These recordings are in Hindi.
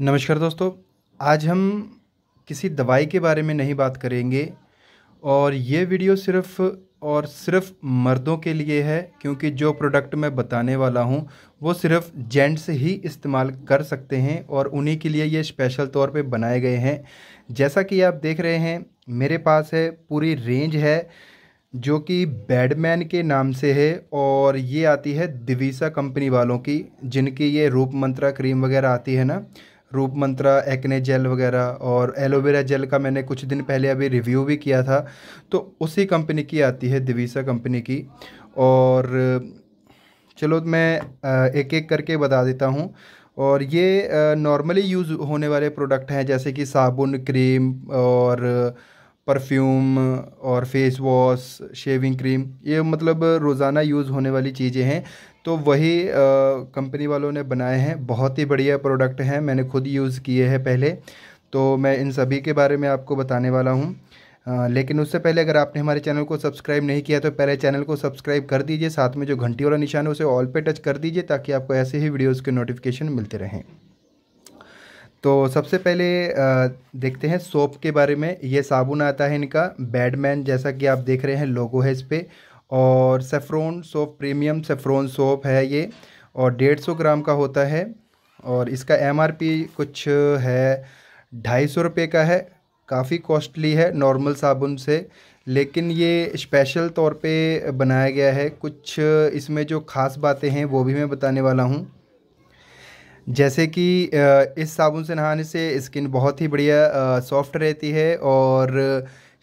नमस्कार दोस्तों आज हम किसी दवाई के बारे में नहीं बात करेंगे और ये वीडियो सिर्फ और सिर्फ मर्दों के लिए है क्योंकि जो प्रोडक्ट मैं बताने वाला हूँ वो सिर्फ जेंट्स ही इस्तेमाल कर सकते हैं और उन्हीं के लिए ये स्पेशल तौर पे बनाए गए हैं जैसा कि आप देख रहे हैं मेरे पास है पूरी रेंज है जो कि बैडमैन के नाम से है और ये आती है दिवीसा कंपनी वालों की जिनकी ये रूप मंत्रा क्रीम वगैरह आती है ना रूप मंत्रा एक्ने जेल वगैरह और एलोवेरा जेल का मैंने कुछ दिन पहले अभी रिव्यू भी किया था तो उसी कंपनी की आती है दिवीसा कंपनी की और चलो मैं एक एक करके बता देता हूँ और ये नॉर्मली यूज़ होने वाले प्रोडक्ट हैं जैसे कि साबुन क्रीम और परफ्यूम और फेस वॉश शेविंग क्रीम ये मतलब रोज़ाना यूज़ होने वाली चीज़ें हैं तो वही कंपनी वालों ने बनाए हैं बहुत ही बढ़िया प्रोडक्ट हैं मैंने खुद यूज़ किए हैं पहले तो मैं इन सभी के बारे में आपको बताने वाला हूँ लेकिन उससे पहले अगर आपने हमारे चैनल को सब्सक्राइब नहीं किया तो पहले चैनल को सब्सक्राइब कर दीजिए साथ में जो घंटी वाला निशान है उसे ऑल पे टच कर दीजिए ताकि आपको ऐसे ही वीडियोज़ के नोटिफिकेशन मिलते रहें तो सबसे पहले देखते हैं सोप के बारे में ये साबुन आता है इनका बैडमैन जैसा कि आप देख रहे हैं लोगो है इस पर और saffron soap premium saffron soap है ये और डेढ़ सौ ग्राम का होता है और इसका एमआरपी कुछ है ढाई सौ रुपये का है काफ़ी कॉस्टली है नॉर्मल साबुन से लेकिन ये स्पेशल तौर पे बनाया गया है कुछ इसमें जो ख़ास बातें हैं वो भी मैं बताने वाला हूँ जैसे कि इस साबुन से नहाने से स्किन बहुत ही बढ़िया सॉफ्ट रहती है और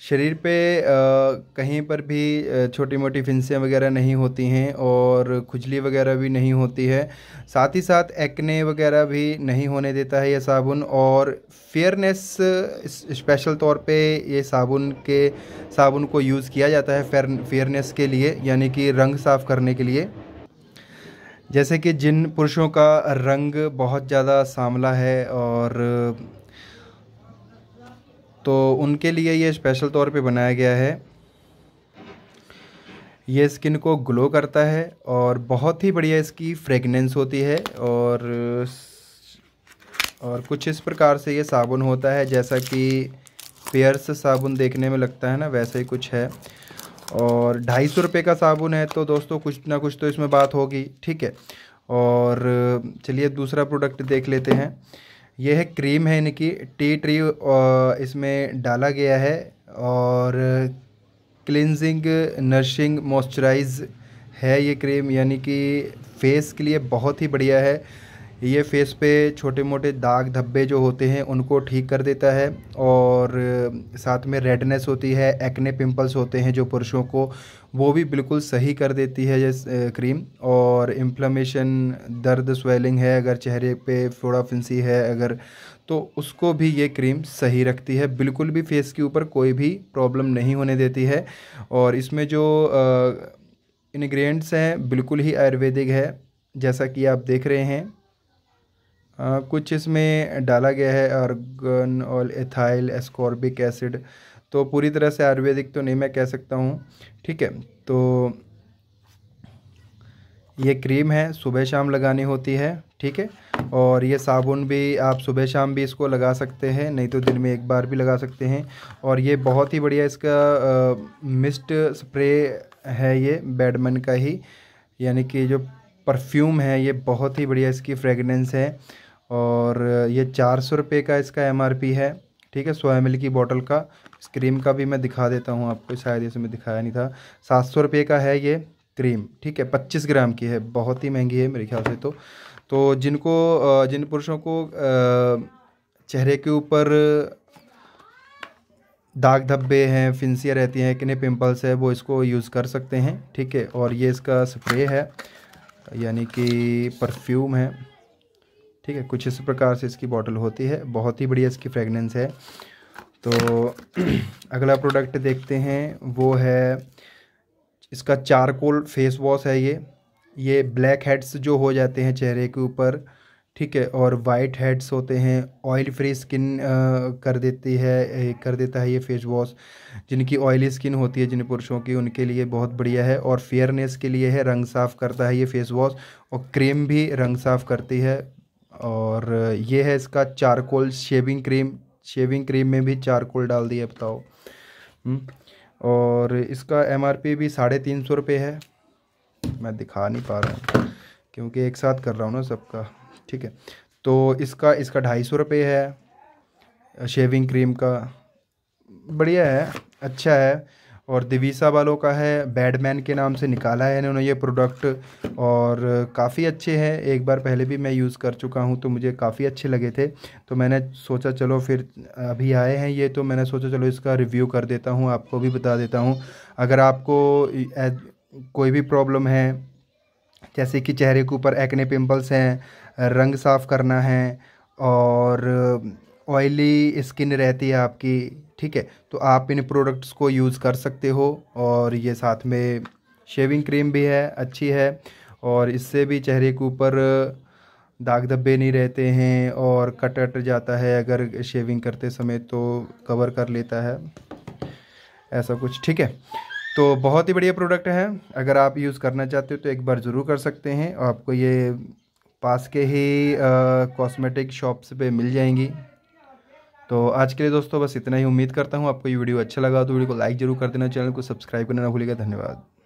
शरीर पे कहीं पर भी छोटी मोटी फिंसें वगैरह नहीं होती हैं और खुजली वगैरह भी नहीं होती है साथ ही साथ एक्ने वगैरह भी नहीं होने देता है यह साबुन और फेयरनेस स्पेशल तौर पे ये साबुन के साबुन को यूज़ किया जाता है फेयरनेस के लिए यानी कि रंग साफ़ करने के लिए जैसे कि जिन पुरुषों का रंग बहुत ज़्यादा सामला है और तो उनके लिए ये स्पेशल तौर पे बनाया गया है ये स्किन को ग्लो करता है और बहुत ही बढ़िया इसकी फ्रेगनेंस होती है और और कुछ इस प्रकार से ये साबुन होता है जैसा कि पेयर्स साबुन देखने में लगता है ना वैसा ही कुछ है और ढाई सौ रुपये का साबुन है तो दोस्तों कुछ ना कुछ तो इसमें बात होगी ठीक है और चलिए दूसरा प्रोडक्ट देख लेते हैं यह है क्रीम है इनकी टी ट्री इसमें डाला गया है और क्लिनजिंग नर्शिंग मॉइस्चराइज है ये क्रीम यानी कि फेस के लिए बहुत ही बढ़िया है ये फेस पे छोटे मोटे दाग धब्बे जो होते हैं उनको ठीक कर देता है और साथ में रेडनेस होती है एक्ने पिंपल्स होते हैं जो पुरुषों को वो भी बिल्कुल सही कर देती है ये क्रीम और इम्फ्लमेशन दर्द स्वेलिंग है अगर चेहरे पे फोड़ा फिंसी है अगर तो उसको भी ये क्रीम सही रखती है बिल्कुल भी फेस के ऊपर कोई भी प्रॉब्लम नहीं होने देती है और इसमें जो इन्ग्रेडिएंट्स हैं बिल्कुल ही आयुर्वेदिक है जैसा कि आप देख रहे हैं कुछ इसमें डाला गया है अर्गन और एथाइल एस्कॉर्बिक एसिड तो पूरी तरह से आयुर्वेदिक तो नहीं मैं कह सकता हूँ ठीक है तो ये क्रीम है सुबह शाम लगानी होती है ठीक है और ये साबुन भी आप सुबह शाम भी इसको लगा सकते हैं नहीं तो दिन में एक बार भी लगा सकते हैं और ये बहुत ही बढ़िया इसका आ, मिस्ट स्प्रे है ये बेडमन का ही यानी कि जो परफ्यूम है ये बहुत ही बढ़िया इसकी फ्रेगनेंस है और ये चार सौ रुपये का इसका एम है ठीक है सोया मिल्क की बॉटल का इस क्रीम का भी मैं दिखा देता हूँ आपको शायद इसमें दिखाया नहीं था सात सौ रुपये का है ये क्रीम ठीक है पच्चीस ग्राम की है बहुत ही महंगी है मेरे ख्याल से तो तो जिनको जिन पुरुषों को चेहरे के ऊपर दाग धब्बे हैं फिंसियाँ रहती हैं कितने पिंपल्स है वो इसको यूज़ कर सकते हैं ठीक है और ये इसका स्प्रे है यानी कि परफ्यूम है ठीक है कुछ इस प्रकार से इसकी बॉटल होती है बहुत ही बढ़िया इसकी फ्रेगनेंस है तो अगला प्रोडक्ट देखते हैं वो है इसका चारकोल फेस वॉश है ये ये ब्लैक हेड्स जो हो जाते हैं चेहरे के ऊपर ठीक है और वाइट हेड्स होते हैं ऑयल फ्री स्किन कर देती है कर देता है ये फेस वॉश जिनकी ऑयली स्किन होती है जिन पुरुषों की उनके लिए बहुत बढ़िया है और फेयरनेस के लिए है रंग साफ़ करता है ये फेस वॉश और क्रीम भी रंग साफ़ करती है और ये है इसका charcoal shaving cream shaving cream में भी चारकोल डाल दिए बताओ हम्म, और इसका एमआरपी भी साढ़े तीन सौ रुपये है मैं दिखा नहीं पा रहा हूँ क्योंकि एक साथ कर रहा हूँ ना सबका ठीक है तो इसका इसका ढाई सौ रुपये है शेविंग क्रीम का बढ़िया है अच्छा है और दिविसा वालों का है बैडमैन के नाम से निकाला है इन्होंने ये प्रोडक्ट और काफ़ी अच्छे हैं एक बार पहले भी मैं यूज़ कर चुका हूँ तो मुझे काफ़ी अच्छे लगे थे तो मैंने सोचा चलो फिर अभी आए हैं ये तो मैंने सोचा चलो इसका रिव्यू कर देता हूँ आपको भी बता देता हूँ अगर आपको कोई भी प्रॉब्लम है जैसे कि चेहरे के ऊपर एक्ने पिम्पल्स हैं रंग साफ़ करना है और ऑयली स्किन रहती है आपकी ठीक है तो आप इन प्रोडक्ट्स को यूज़ कर सकते हो और ये साथ में शेविंग क्रीम भी है अच्छी है और इससे भी चेहरे के ऊपर दाग धब्बे नहीं रहते हैं और कट अट जाता है अगर शेविंग करते समय तो कवर कर लेता है ऐसा कुछ ठीक है तो बहुत ही बढ़िया प्रोडक्ट है अगर आप यूज़ करना चाहते हो तो एक बार ज़रूर कर सकते हैं आपको ये पास के ही कॉस्मेटिक शॉप्स पे मिल जाएंगी तो आज के लिए दोस्तों बस इतना ही उम्मीद करता हूँ आपको ये वीडियो अच्छा लगा तो वीडियो को लाइक जरूर कर देना चैनल को सब्सक्राइब करना ना भूलिएगा धन्यवाद